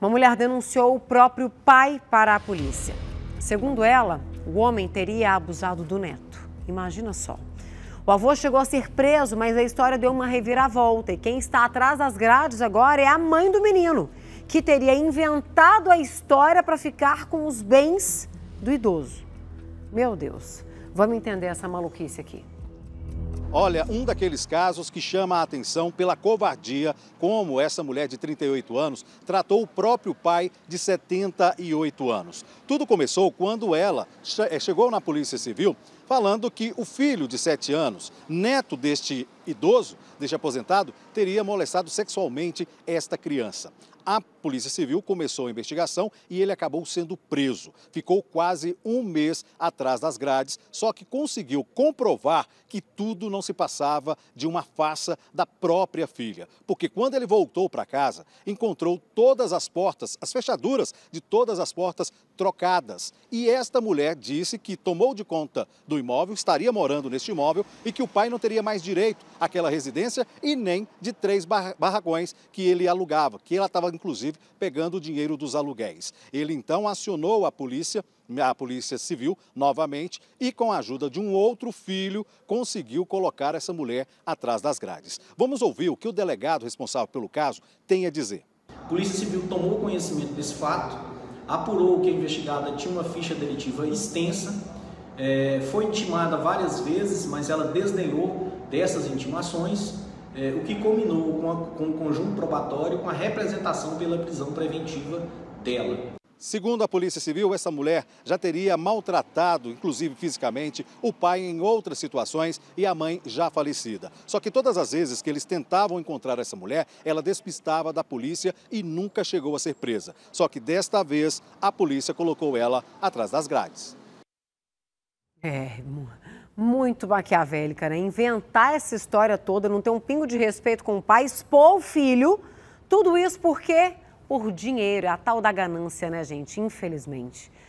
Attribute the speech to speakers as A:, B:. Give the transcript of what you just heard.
A: Uma mulher denunciou o próprio pai para a polícia. Segundo ela, o homem teria abusado do neto. Imagina só. O avô chegou a ser preso, mas a história deu uma reviravolta. E quem está atrás das grades agora é a mãe do menino, que teria inventado a história para ficar com os bens do idoso. Meu Deus, vamos entender essa maluquice aqui.
B: Olha, um daqueles casos que chama a atenção pela covardia, como essa mulher de 38 anos tratou o próprio pai de 78 anos. Tudo começou quando ela eh, chegou na Polícia Civil falando que o filho de 7 anos, neto deste idoso, desde aposentado, teria molestado sexualmente esta criança. A Polícia Civil começou a investigação e ele acabou sendo preso. Ficou quase um mês atrás das grades, só que conseguiu comprovar que tudo não se passava de uma farsa da própria filha. Porque quando ele voltou para casa, encontrou todas as portas, as fechaduras de todas as portas trocadas. E esta mulher disse que tomou de conta do imóvel, estaria morando neste imóvel e que o pai não teria mais direito aquela residência e nem de três barracões que ele alugava, que ela estava inclusive pegando o dinheiro dos aluguéis. Ele então acionou a polícia a Polícia Civil novamente e, com a ajuda de um outro filho, conseguiu colocar essa mulher atrás das grades. Vamos ouvir o que o delegado responsável pelo caso tem a dizer. A Polícia
C: Civil tomou conhecimento desse fato, apurou que a investigada tinha uma ficha delitiva extensa, eh, foi intimada várias vezes, mas ela desdenhou dessas intimações, é, o que combinou com, a, com o conjunto probatório com a representação pela prisão preventiva dela.
B: Segundo a Polícia Civil, essa mulher já teria maltratado, inclusive fisicamente, o pai em outras situações e a mãe já falecida. Só que todas as vezes que eles tentavam encontrar essa mulher, ela despistava da polícia e nunca chegou a ser presa. Só que desta vez, a polícia colocou ela atrás das grades.
A: É, muito maquiavélica, né? Inventar essa história toda, não ter um pingo de respeito com o pai, expor o filho. Tudo isso por quê? Por dinheiro, é a tal da ganância, né, gente? Infelizmente.